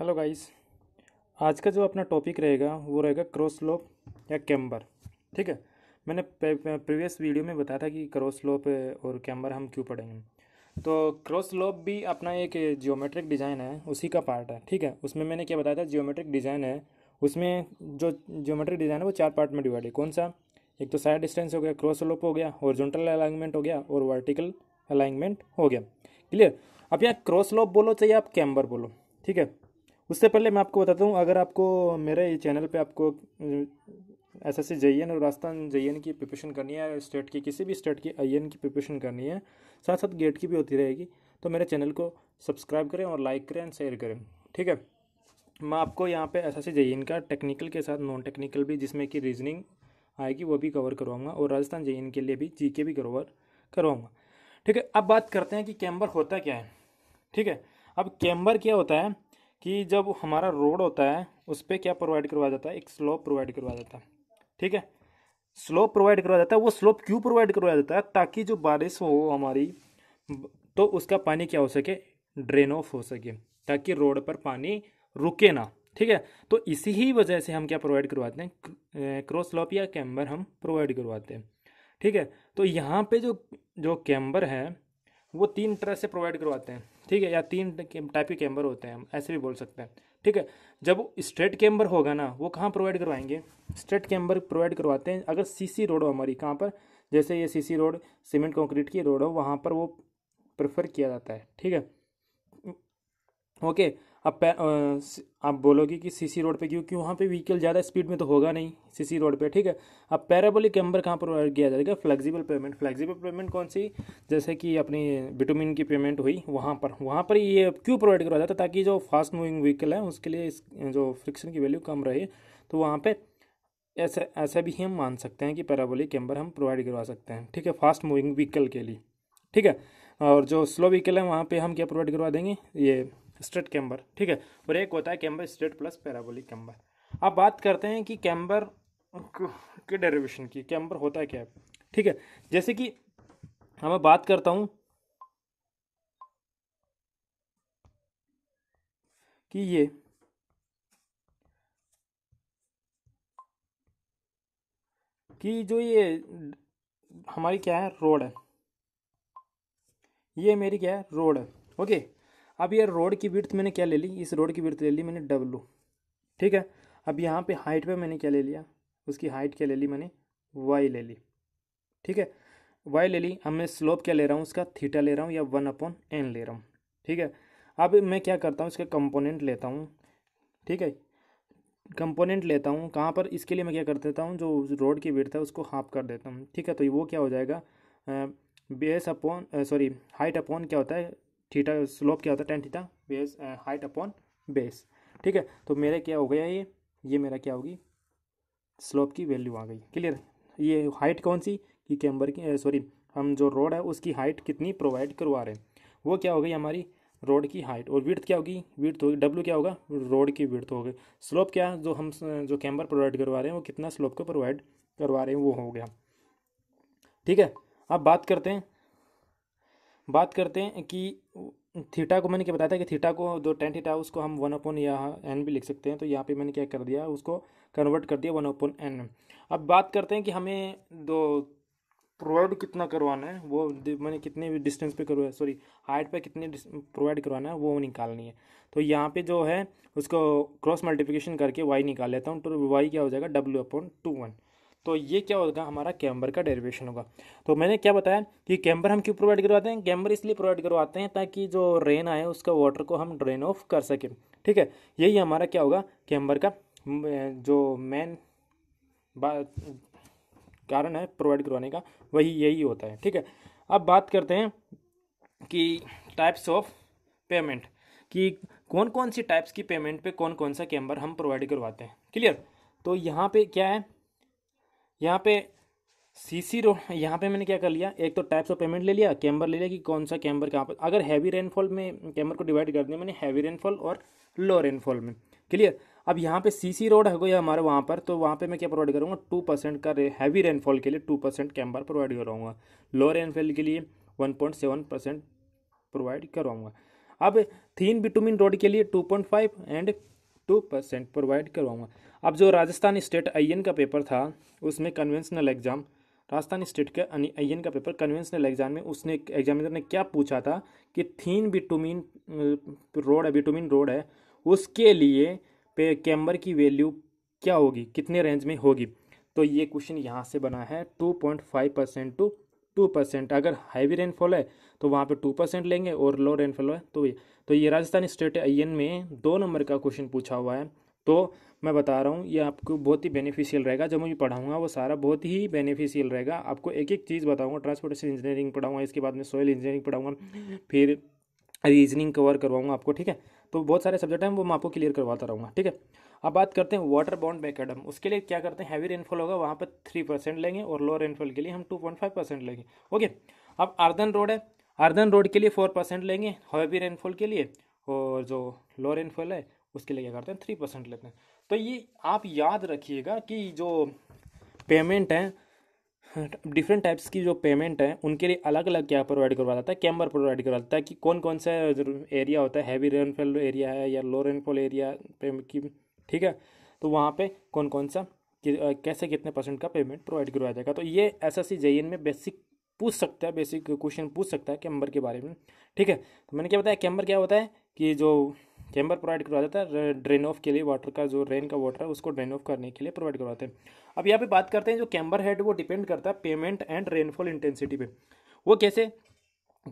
hello guys आज का जो अपना टॉपिक रहेगा वो रहेगा क्रॉस स्लोप या कैम्बर ठीक है मैंने प्रीवियस वीडियो में बताया था कि क्रॉस स्लोप और कैम्बर हम क्यों पढ़ेंगे तो क्रॉस स्लोप भी अपना एक जियोमेट्रिक डिज़ाइन है उसी का पार्ट है ठीक है उसमें मैंने क्या बताया था जियोमेट्रिक डिज़ाइन है उसमें जो जियोमेट्रिक डिज़ाइन है वो चार पार्ट में डिवाइड है कौन सा एक तो साइड डिस्टेंस हो गया क्रॉस स्लोप हो गया और अलाइनमेंट हो गया और वर्टिकल अलाइनमेंट हो गया क्लियर अब यहाँ क्रॉस स्लोप बोलो चाहिए आप कैम्बर बोलो ठीक है उससे पहले मैं आपको बताता हूँ अगर आपको मेरे ये चैनल पे आपको एस एस सी और राजस्थान जे की प्रिपरेशन करनी है स्टेट की किसी भी स्टेट की आई की प्रिपरेशन करनी है साथ साथ गेट की भी होती रहेगी तो मेरे चैनल को सब्सक्राइब करें और लाइक करें एंड शेयर करें ठीक है मैं आपको यहाँ पे एस एस सी का टेक्निकल के साथ नॉन टेक्निकल भी जिसमें कि रीजनिंग आएगी वो भी कवर करवाऊंगा और राजस्थान जे के लिए भी जी के भी कवर करवाऊँगा ठीक है अब बात करते हैं कि कैम्बर होता क्या है ठीक है अब कैम्बर क्या होता है कि जब हमारा रोड होता है उस पर क्या प्रोवाइड करवाया जाता है एक स्लोप प्रोवाइड करवाया जाता है ठीक है स्लोप प्रोवाइड करवाया जाता है वो स्लोप क्यों प्रोवाइड करवाया जाता है ताकि जो बारिश हो हमारी तो उसका पानी क्या हो सके ड्रेन ऑफ हो सके ताकि रोड पर पानी रुके ना ठीक है तो इसी ही वजह से हम क्या प्रोवाइड करवाते हैं क्रॉस स्लॉप या कैम्बर हम प्रोवाइड करवाते हैं ठीक है तो यहाँ पे जो जो कैम्बर है वो तीन तरह से प्रोवाइड करवाते हैं ठीक है या तीन टाइप के कैम्बर होते हैं हम ऐसे भी बोल सकते हैं ठीक है जब स्ट्रेट कैम्बर होगा ना वो कहाँ प्रोवाइड करवाएंगे स्ट्रेट कैम्बर प्रोवाइड करवाते हैं अगर सीसी रोड हो हमारी कहाँ पर जैसे ये सीसी रोड सीमेंट कंक्रीट की रोड हो वहाँ पर वो प्रेफर किया जाता है ठीक है ओके अब आप बोलोगे कि सीसी रोड पे क्योंकि वहाँ पे व्हीकल ज़्यादा स्पीड में तो होगा नहीं सीसी रोड पे ठीक है अब पैराबोलिक कैम्बर कहाँ पर किया जाएगा फ्लेक्सिबल पेमेंट फ्लेक्सिबल पेमेंट कौन सी जैसे कि अपनी विटामिन की पेमेंट हुई वहाँ पर वहाँ पर ये क्यों प्रोवाइड करवाया जाता है ताकि जो फास्ट मूविंग व्हीकल है उसके लिए इस जो फ्रिक्शन की वैल्यू कम रहे तो वहाँ पर ऐसा ऐसा भी हम मान सकते हैं कि पैराबोलिक कैम्बर हम प्रोवाइड करवा सकते हैं ठीक है फास्ट मूविंग व्हीकल के लिए ठीक है और जो स्लो व्हीकल है वहाँ पर हम क्या प्रोवाइड करवा देंगे ये स्ट्रेट कैम्बर ठीक है और एक होता है camber straight plus parabolic camber अब बात करते हैं कि कैम्बर के डेरिवेशन की कैम्बर होता है क्या है ठीक है जैसे कि हमें बात करता हूँ कि ये कि जो ये हमारी क्या है रोड है ये मेरी क्या है रोड है ओके अब ये रोड की विर्थ मैंने क्या ले ली इस रोड की विर्थ ले ली मैंने डब्लू ठीक है अब यहाँ पे हाइट पे मैंने क्या ले लिया उसकी हाइट क्या ले ली मैंने वाई ले ली ठीक है वाई ले ली अब मैं स्लोप क्या ले रहा हूँ उसका थीटा ले रहा हूँ या वन अपॉन एन ले रहा हूँ ठीक है अब मैं क्या करता हूँ इसका कंपोनेंट लेता हूँ ठीक है कंपोनेंट लेता हूँ कहाँ पर इसके लिए मैं क्या कर देता हूँ जो रोड की विर्थ है उसको हाफ कर देता हूँ ठीक है तो वो क्या हो जाएगा base upon sorry height upon क्या होता है थीटा स्लोप क्या होता है tan theta base height upon base ठीक है तो मेरा क्या हो गया ये ये मेरा क्या होगी स्लोप की वैल्यू आ गई क्लियर ये हाइट कौन सी कि कैम्बर की सॉरी हम जो रोड है उसकी हाइट कितनी प्रोवाइड करवा रहे हैं वो क्या हो गई हमारी रोड की हाइट और विर्थ क्या होगी विर्थ होगी डब्ल्यू क्या होगा रोड की विर्थ होगी स्लोप क्या जो हम जो कैम्बर प्रोवाइड करवा रहे हैं वो कितना स्लोप को प्रोवाइड करवा रहे हैं वो हो गया ठीक है अब बात करते हैं बात करते हैं कि थीटा को मैंने क्या बताया था कि थीटा को जो टेन थीटा उसको हम वन ओपन या एन भी लिख सकते हैं तो यहाँ पे मैंने क्या कर दिया उसको कन्वर्ट कर दिया वन ओपन एन अब बात करते हैं कि हमें दो प्रोवाइड कितना करवाना है वो मैंने कितने भी डिस्टेंस पे करवाया सॉरी हाइट पे कितने प्रोवाइड करवाना है वो निकालनी है तो यहाँ पे जो है उसको क्रॉस मल्टीप्लिकेशन करके वाई निकाल लेता हूँ तो वाई क्या हो जाएगा डब्ल्यू अपॉन टू वन तो ये क्या होगा हमारा कैम्बर का डेरिवेशन होगा तो मैंने क्या बताया कि कैम्बर हम क्यों प्रोवाइड करवाते हैं कैम्बर इसलिए प्रोवाइड करवाते हैं ताकि जो रेन आए उसका वाटर को हम ड्रेन ऑफ कर सकें ठीक है यही हमारा क्या होगा कैम्बर का जो मेन कारण है प्रोवाइड करवाने का वही यही होता है ठीक है अब बात करते हैं कि टाइप्स ऑफ पेमेंट कि कौन कौन सी टाइप्स की पेमेंट पे कौन कौन सा कैम्बर हम प्रोवाइड करवाते हैं क्लियर तो यहाँ पे क्या है यहाँ पे सी सी रो यहाँ पे मैंने क्या कर लिया एक तो टाइप्स ऑफ पेमेंट ले लिया कैम्बर ले लिया कि कौन सा कैम्बर कहाँ पर अगर हैवी रेनफॉल में कैम्बर को डिवाइड कर दिया मैंने हैवी रेनफॉल और लो रेनफॉल में क्लियर अब यहाँ पे सी सी रोड है हमारे वहाँ पर तो वहाँ पे मैं क्या प्रोवाइड करूँगा टू परसेंट का हैवी रेनफॉल के लिए टू परसेंट कैम्बर प्रोवाइड कराऊंगा लो रेनफॉल के लिए one point seven percent provide करवाऊँगा अब थीन बिटुमिन रोड के लिए two point five and two percent provide करवाऊंगा अब जो राजस्थान स्टेट आई का पेपर था उसमें कन्वेंशनल एग्ज़ाम राजस्थान स्टेट के आई का पेपर कन्वेंशनल एग्जाम में उसने एग्जामिनर ने क्या पूछा था कि थीन बिटुमिन रोड है बिटुमिन रोड है उसके लिए पे कैम्बर की वैल्यू क्या होगी कितने रेंज में होगी तो ये क्वेश्चन यहाँ से बना है two point five percent two two percent अगर हैवी रेनफॉल है तो वहाँ पे टू परसेंट लेंगे और लो रेनफॉल है तो ये तो ये राजस्थान स्टेट आई में दो नंबर का क्वेश्चन पूछा हुआ है तो मैं बता रहा हूँ ये आपको बहुत ही बेनिफिशियल रहेगा जो मैं भी पढ़ाऊँगा वो सारा बहुत ही बेनिफिशियल रहेगा आपको एक एक चीज़ बताऊँगा ट्रांसपोर्टेशन इंजीनियरिंग पढ़ाऊँगा इसके बाद में सोयल इंजीनियरिंग पढ़ाऊँगा फिर रीजनिंग कवर करवाऊँगा आपको ठीक है तो बहुत सारे सब्जेक्ट हैं वो मैं आपको क्लियर करवाता रहूँगा ठीक है अब बात करते हैं वाटर बाउंड मैकेडम उसके लिए क्या करते हैं हैवी रेनफॉल होगा वहाँ पर थ्री परसेंट लेंगे और लोअर रेनफॉल के लिए हम टू पॉइंट फाइव परसेंट लेंगे ओके अब अर्दन रोड है अर्दन रोड के लिए फोर परसेंट लेंगे हैवी रेनफॉल के लिए और जो लोअर रेनफॉल है उसके लिए क्या करते हैं थ्री परसेंट लेते हैं तो ये आप याद रखिएगा कि जो पेमेंट है डिफरेंट टाइप्स की जो पेमेंट है उनके लिए अलग अलग क्या प्रोवाइड करवा जाता है कैम्बर प्रोवाइड करवा जाता है कि कौन कौन सा एरिया होता है हैवी रेनफॉल एरिया है या लो रेनफॉल एरिया की ठीक है तो वहाँ पे कौन कौन सा कि, कैसे कितने परसेंट का पेमेंट प्रोवाइड करवाया जाएगा तो ये एस एस में बेसिक पूछ सकता है बेसिक क्वेश्चन पूछ सकता है कैम्बर के बारे में ठीक है तो मैंने क्या बताया कैम्बर क्या होता है कि जो चैम्बर प्रोवाइड करवा देता है ड्रेन ऑफ के लिए वाटर का जो रेन का वाटर है उसको ड्रेन ऑफ करने के लिए प्रोवाइड करवाते हैं अब यहाँ पे बात करते हैं जो कैम्बर हेड वो डिपेंड करता है पेमेंट एंड रेनफॉल इंटेंसिटी पे वो कैसे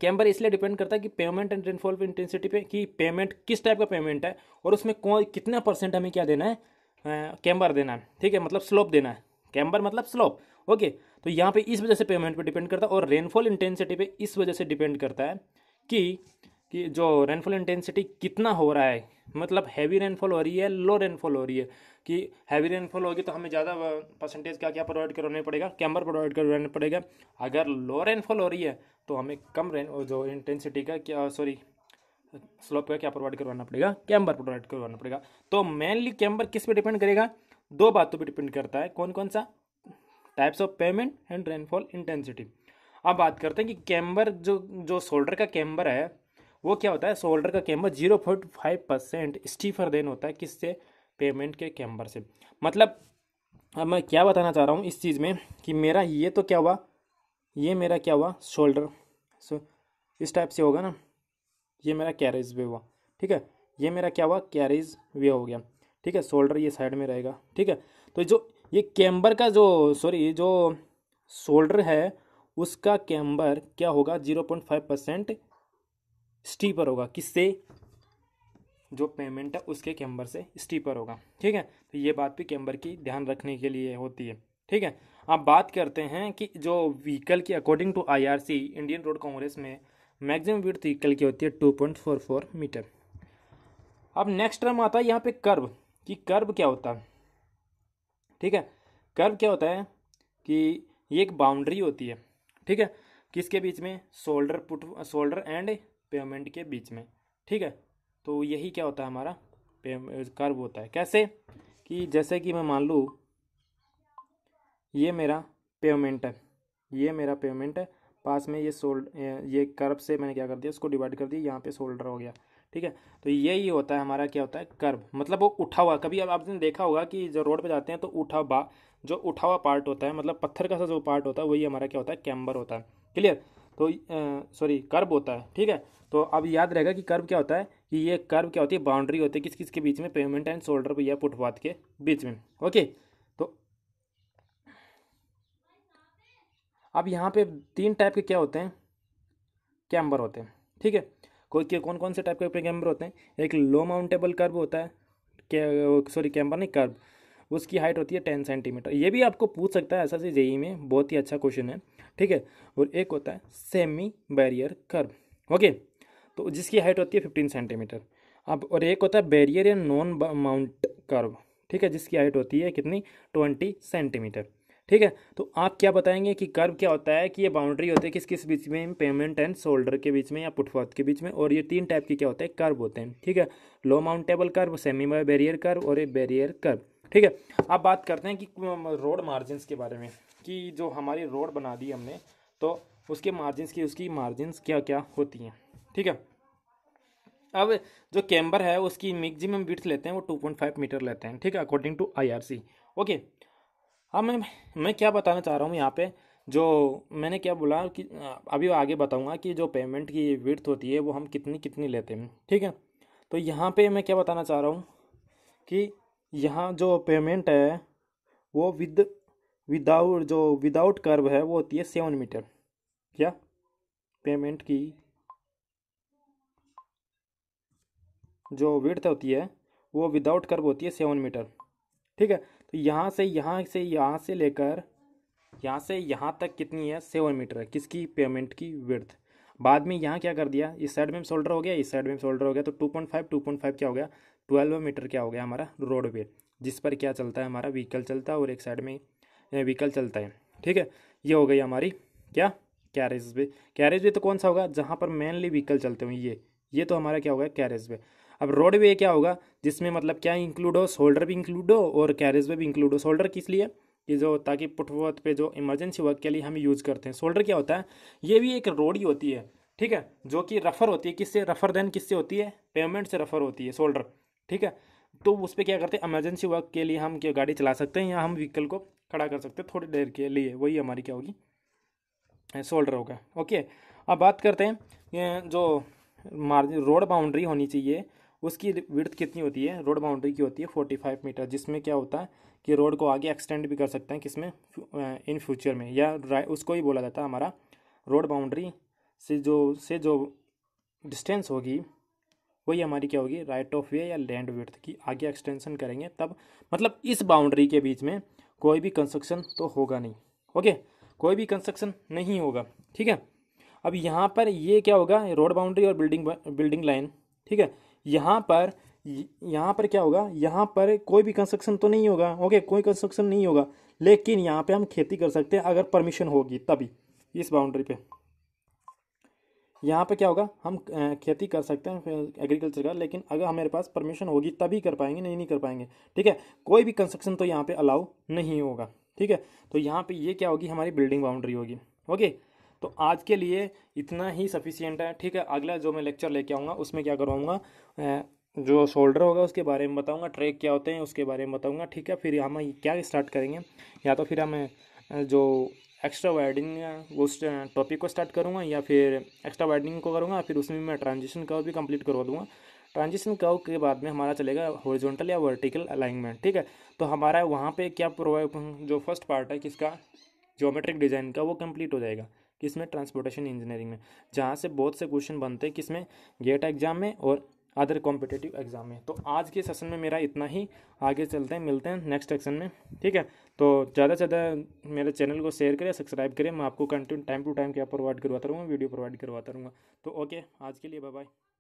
कैम्बर इसलिए डिपेंड करता है कि पेमेंट एंड रेनफॉल इंटेंसिटी पे कि पेमेंट किस टाइप का पेमेंट है और उसमें कौन कितना परसेंट हमें क्या देना है कैम्बर देना है ठीक है मतलब स्लोप देना है कैम्बर मतलब स्लोप ओके तो यहाँ पर इस वजह से पेमेंट पर डिपेंड करता है और रेनफॉल इंटेंसिटी पर इस वजह से डिपेंड करता है कि कि जो रेनफॉल इंटेंसिटी कितना हो रहा है मतलब हैवी रेनफॉल हो रही है लो रेनफॉल हो रही है कि हैवी रेनफॉल होगी तो हमें ज़्यादा परसेंटेज का क्या प्रोवाइड करवाना पड़ेगा कैम्बर प्रोवाइड करवाना पड़ेगा अगर लो रेनफॉल हो रही है तो हमें कम रेन जो इंटेंसिटी का क्या सॉरी स्लोप का क्या प्रोवाइड करवाना पड़ेगा कैम्बर प्रोवाइड करवाना पड़ेगा तो मेनली कैम्बर किस पे डिपेंड करेगा दो बातों पे डिपेंड करता है कौन कौन सा types of pavement and rainfall intensity अब बात करते हैं कि कैम्बर जो जो शोल्डर का कैम्बर है वो क्या होता है सोल्डर का camber zero point five percent steeper than होता है किससे पेमेंट के कैम्बर से मतलब अब मैं क्या बताना चाह रहा हूँ इस चीज़ में कि मेरा ये तो क्या हुआ ये मेरा क्या हुआ शोल्डर सो इस टाइप से होगा ना ये मेरा कैरेज वे हुआ ठीक है ये मेरा क्या हुआ कैरेज वे हो गया ठीक है शोल्डर ये साइड में रहेगा ठीक है तो जो ये कैम्बर का जो सॉरी जो शोल्डर है उसका कैम्बर क्या होगा zero point five percent steeper होगा किससे जो पेमेंट है उसके कैम्बर से स्टीपर होगा ठीक है तो ये बात भी कैम्बर की ध्यान रखने के लिए होती है ठीक है अब बात करते हैं कि जो व्हीकल की according to IRC Indian road congress में मैक्सिमम वीड व्हीकल की होती है two point four four metre अब नेक्स्ट टर्म आता है यहाँ पे कर्व कि कर्व क्या होता है ठीक है कर्व क्या होता है कि ये एक बाउंड्री होती है ठीक है किसके बीच में शोल्डर पुट शोल्डर एंड पेमेंट के बीच में ठीक है तो यही क्या होता है हमारा कर्व होता है कैसे कि जैसे कि मैं मान लूँ ये मेरा पेमेंट है ये मेरा पेमेंट है पास में ये सोल्ड ये कर्व से मैंने क्या कर दिया उसको डिवाइड कर दिया यहाँ पे सोल्डर हो गया ठीक है तो यही होता है हमारा क्या होता है कर्व मतलब वो उठा हुआ कभी अब आपने देखा होगा कि जो रोड पे जाते हैं तो उठा बा जो उठा हुआ पार्ट होता है मतलब पत्थर का सा जो पार्ट होता है वही हमारा क्या होता है कैम्बर होता है क्लियर तो सॉरी कर्व होता है ठीक है तो अब याद रहेगा कि कर्व क्या होता है कि ये कर्व क्या होती है बाउंड्री होती है किस किस के बीच में पेमेंट एंड शोल्डर या फुटपाथ के बीच में ओके तो अब यहाँ पे तीन टाइप के क्या होते हैं कैम्बर होते हैं ठीक है कोई के कौन कौन से टाइप के कैम्बर होते हैं एक लो माउंटेबल कर्व होता है सॉरी कैम्बर नहीं कर्व उसकी हाइट होती है टेन सेंटीमीटर ये भी आपको पूछ सकता है ऐसा से जेई में बहुत ही अच्छा क्वेश्चन है ठीक है और एक होता है सेमी बैरियर कर्व ओके तो जिसकी हाइट होती है फिफ्टीन सेंटीमीटर अब और एक होता है बैरियर या नॉन माउंट कर्व ठीक है जिसकी हाइट होती है कितनी ट्वेंटी सेंटीमीटर ठीक है तो आप क्या बताएंगे कि कर्व क्या होता है कि ये बाउंड्री होती है किस किस बीच में पेमेंट एंड शोल्डर के बीच में या फुटपाथ के बीच में और ये तीन टाइप के क्या होते हैं कर्व होते हैं ठीक है low mountable kerb semi barrier kerb और ये बैरियर कर्व ठीक है अब बात करते हैं कि रोड मार्जिन के बारे में की जो हमारी रोड बना दी हमने तो उसके मार्जिन की उसकी मार्जिन क्या क्या होती हैं ठीक है अब जो कैम्बर है उसकी मैक्सिमम बिट्स लेते हैं वो 2.5 मीटर लेते हैं ठीक है अकॉर्डिंग टू आईआरसी ओके अब मैं मैं क्या बताना चाह रहा हूँ यहाँ पे जो मैंने क्या बोला कि अभी आगे बताऊँगा कि जो पेमेंट की विर्थ होती है वो हम कितनी कितनी लेते हैं ठीक है तो यहाँ पे मैं क्या बताना चाह रहा हूँ कि यहाँ जो पेमेंट है वो विद विदाउट जो विदाउट कर्व है वो होती है सेवन मीटर क्या पेमेंट की जो विर्थ होती है वो विदाउट कर्व होती है सेवन मीटर ठीक है तो यहाँ से यहाँ से यहाँ से लेकर यहाँ से यहाँ तक कितनी है सेवन मीटर है किसकी पेमेंट की विर्थ बाद में यहाँ क्या कर दिया इस साइड में शोल्डर हो गया इस साइड में शोल्डर हो गया तो two point five two point five क्या हो गया ट्वेल्व मीटर क्या हो गया हमारा रोड जिस पर क्या चलता है हमारा व्हीकल चलता है और एक साइड में व्हीकल चलता है ठीक है ये हो गई हमारी क्या कैरेज वे कैरेज वे तो कौन सा होगा जहाँ पर मेनली व्हीकल चलते हुए ये ये तो हमारा क्या होगा कैरेज वे अब रोड वे क्या होगा जिसमें मतलब क्या इंक्लूड हो शोल्डर भी इंक्लूड हो और कैरेज वे भी इंक्लूड हो शोल्डर किस लिए कि जो ताकि पुटवत पे जो इमरजेंसी वर्क के लिए हम यूज़ करते हैं शोल्डर क्या होता है ये भी एक रोड ही होती है ठीक है जो कि रफ़र होती है किससे रफ़र देन किससे होती है पेमेंट से रफ़र होती है शोल्डर ठीक है तो उस पर क्या करते हैं एमरजेंसी वर्क के लिए हम क्या गाड़ी चला सकते हैं या हम व्हीकल को खड़ा कर सकते हैं थोड़ी देर के लिए वही हमारी क्या होगी शोल्डर होगा ओके अब बात करते हैं जो मार्जिन रोड बाउंड्री होनी चाहिए उसकी विर्थ कितनी होती है रोड बाउंड्री की होती है फोर्टी फाइव मीटर जिसमें क्या होता है कि रोड को आगे एक्सटेंड भी कर सकते हैं किसमें इन फ्यूचर में या उसको ही बोला जाता है हमारा रोड बाउंड्री से जो से जो डिस्टेंस होगी वही हमारी क्या होगी राइट ऑफ वे या लैंड वर्थ की आगे एक्सटेंशन करेंगे तब मतलब इस बाउंड्री के बीच में कोई भी कंस्ट्रक्शन तो होगा नहीं ओके कोई भी कंस्ट्रक्शन नहीं होगा ठीक है अब यहाँ पर ये क्या होगा रोड बाउंड्री और बिल्डिंग बिल्डिंग लाइन ठीक है यहाँ पर यहाँ पर क्या होगा यहाँ पर कोई भी कंस्ट्रक्शन तो नहीं होगा ओके कोई कंस्ट्रक्शन नहीं होगा लेकिन यहाँ पे हम खेती कर सकते हैं अगर परमिशन होगी तभी इस बाउंड्री पे यहाँ पे क्या होगा हम खेती कर सकते हैं एग्रीकल्चर का लेकिन अगर हमारे पास परमिशन होगी तभी कर पाएंगे नहीं नहीं कर पाएंगे ठीक है कोई भी कंस्ट्रक्शन तो यहाँ पे अलाउ नहीं होगा ठीक है तो यहाँ पे ये क्या होगी हमारी बिल्डिंग बाउंड्री होगी ओके तो आज के लिए इतना ही सफिशियंट है ठीक है अगला जो मैं लेक्चर लेके आऊँगा उसमें क्या करवाऊँगा जो शोल्डर होगा उसके बारे में बताऊँगा ट्रैक क्या होते हैं उसके बारे में बताऊँगा ठीक है फिर हम क्या स्टार्ट करेंगे या तो फिर हम जो एक्स्ट्रा वाइडिंग वो टॉपिक को स्टार्ट करूँगा या फिर एक्स्ट्रा वाइडिंग को करूँगा फिर उसमें मैं ट्रांजिशन कव भी कंप्लीट करवा दूँगा ट्रांजिशन कव के बाद में हमारा चलेगा हॉरिजॉन्टल या वर्टिकल अलाइनमेंट ठीक है तो हमारा वहाँ पे क्या प्रोवाइड जो फर्स्ट पार्ट है किसका जोमेट्रिक डिज़ाइन का वो कंप्लीट हो जाएगा किसमें ट्रांसपोर्टेशन इंजीनियरिंग में जहाँ से बहुत से क्वेश्चन बनते हैं किसमें गेट एग्जाम में और अदर कॉम्पिटेटिव एग्जाम में तो आज के सेशन में मेरा इतना ही आगे चलते हैं मिलते हैं नेक्स्ट सेक्शन में ठीक है तो ज़्यादा से ज़्यादा मेरे चैनल को शेयर करें सब्सक्राइब करें मैं आपको कंटिन्यू टाइम टू टाइम क्या प्रोवाइड करवाता रहूँगा वीडियो प्रोवाइड करवाता रहूँगा तो ओके आज के लिए बाय बाय